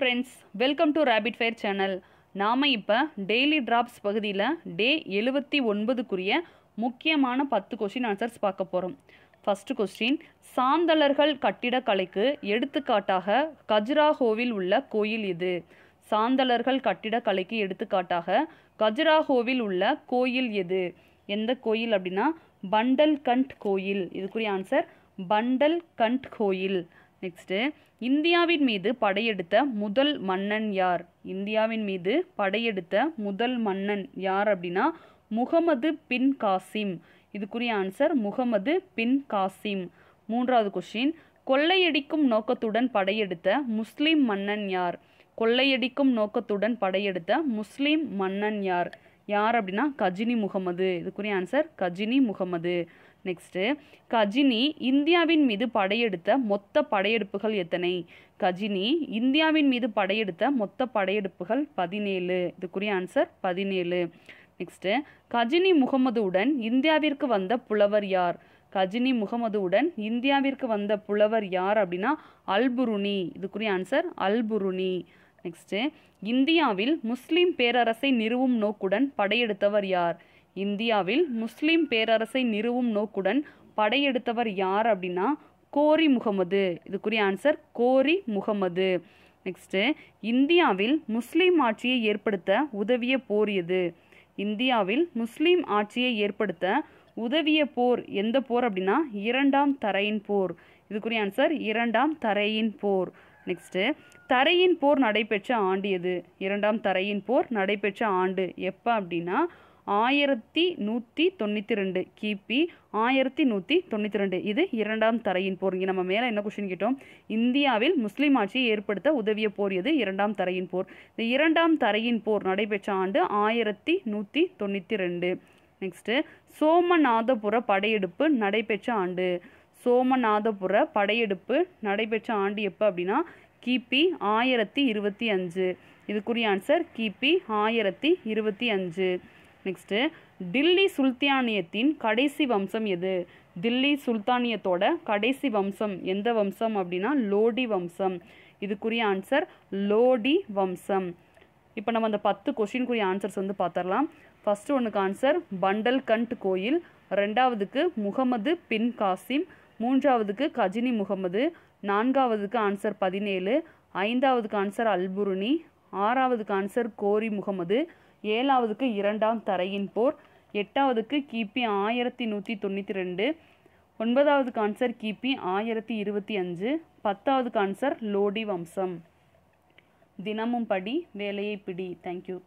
friends welcome to rapid fire channel நாம் இப்போ daily drops பகுதியில் டே எழுபத்தி ஒன்பதுக்குரிய முக்கியமான பத்து கொஸ்டின் ஆன்சர்ஸ் பார்க்க போகிறோம் ஃபஸ்ட்டு கொஸ்டின் சாந்தளர்கள் கட்டிடக்கலைக்கு எடுத்துக்காட்டாக கஜுராஹோவில் உள்ள கோயில் இது சாந்தளர்கள் கட்டிடக்கலைக்கு எடுத்துக்காட்டாக கஜுராஹோவில் உள்ள கோயில் எது எந்த கோயில் அப்படின்னா பண்டல் கண்ட் கோயில் இதுக்குரிய ஆன்சர் பண்டல் கண்ட் கோயில் நெக்ஸ்ட்டு இந்தியாவின் மீது படையெடுத்த முதல் மன்னன் யார் இந்தியாவின் மீது படையெடுத்த முதல் மன்னன் யார் அப்படின்னா முகமது பின் காசிம் இதுக்குரிய ஆன்சர் முகமது பின் காசிம் மூன்றாவது கொஷின் கொள்ளையடிக்கும் நோக்கத்துடன் படையெடுத்த முஸ்லீம் மன்னன் யார் கொள்ளையடிக்கும் நோக்கத்துடன் படையெடுத்த முஸ்லீம் மன்னன் யார் யார் அப்படின்னா கஜினி முகமது இதுக்குரிய ஆன்சர் கஜினி முகமது நெக்ஸ்ட்டு கஜினி இந்தியாவின் மீது படையெடுத்த மொத்த படையெடுப்புகள் எத்தனை கஜினி இந்தியாவின் மீது படையெடுத்த மொத்த படையெடுப்புகள் பதினேழு இதுக்குரிய ஆன்சர் பதினேழு நெக்ஸ்ட்டு கஜினி முகமதுவுடன் இந்தியாவிற்கு வந்த புலவர் யார் கஜினி முகமதுவுடன் இந்தியாவிற்கு வந்த புலவர் யார் அப்படின்னா அல்புருனி இதுக்குரிய ஆன்சர் அல்புருனி நெக்ஸ்ட்டு இந்தியாவில் முஸ்லீம் பேரரசை நிறுவும் நோக்குடன் படையெடுத்தவர் யார் இந்தியாவில் முஸ்லீம் பேரரசை நிறுவும் நோக்குடன் படையெடுத்தவர் யார் அப்படின்னா கோரி முகமது இதுக்குரிய ஆன்சர் கோரி முகமது நெக்ஸ்ட்டு இந்தியாவில் முஸ்லீம் ஆட்சியை ஏற்படுத்த உதவிய போர் எது இந்தியாவில் முஸ்லீம் ஆட்சியை ஏற்படுத்த உதவிய போர் எந்த போர் அப்படின்னா இரண்டாம் தரையின் போர் இதுக்குரிய ஆன்சர் இரண்டாம் தரையின் போர் நெக்ஸ்ட்டு தரையின் போர் நடைபெற்ற ஆண்டு எது இரண்டாம் தரையின் போர் நடைபெற்ற ஆண்டு எப்போ அப்படின்னா ஆயிரத்தி நூற்றி தொண்ணூற்றி ரெண்டு கிபி ஆயிரத்தி நூற்றி தொண்ணூற்றி ரெண்டு இது இரண்டாம் தரையின் போர் இங்கே நம்ம மேலே என்ன கொஷின் கேட்டோம் இந்தியாவில் முஸ்லீம் ஆட்சியை ஏற்படுத்த உதவிய போர் இது இரண்டாம் தரையின் போர் இந்த இரண்டாம் தரையின் போர் நடைபெற்ற ஆண்டு ஆயிரத்தி நூற்றி தொண்ணூற்றி ரெண்டு நெக்ஸ்ட்டு சோமநாதபுர படையெடுப்பு நடைபெற்ற ஆண்டு சோமநாதபுர படையெடுப்பு நடைபெற்ற ஆண்டு எப்போ அப்படின்னா கிபி ஆயிரத்தி இருபத்தி அஞ்சு இதுக்குரிய ஆன்சர் கிபி ஆயிரத்தி இருபத்தி அஞ்சு நெக்ஸ்ட்டு டில்லி சுல்தானியத்தின் கடைசி வம்சம் எது தில்லி சுல்தானியத்தோட கடைசி வம்சம் எந்த வம்சம் அப்படின்னா லோடி வம்சம் இதுக்குரிய ஆன்சர் லோடி வம்சம் இப்போ நம்ம அந்த பத்து கொஷின்குரிய ஆன்சர்ஸ் வந்து பார்த்துடலாம் ஃபஸ்ட்டு ஒன்றுக்கு ஆன்சர் பண்டல் கண்ட் கோயில் ரெண்டாவதுக்கு முகமது பின் காசிம் மூன்றாவதுக்கு கஜினி முகமது நான்காவதுக்கு ஆன்சர் பதினேழு ஐந்தாவதுக்கு ஆன்சர் அல்புருனி ஆறாவதுக்கு ஆன்சர் கோரி முகமது ஏழாவதுக்கு இரண்டாம் தரையின் போர் எட்டாவதுக்கு கிபி ஆயிரத்தி நூற்றி தொண்ணூற்றி ரெண்டு ஒன்பதாவதுக்கு ஆன்சர் கிபி ஆயிரத்தி இருபத்தி அஞ்சு பத்தாவதுக்கு ஆன்சர் லோடி வம்சம் தினமும் படி வேலையை பிடி தேங்க்யூ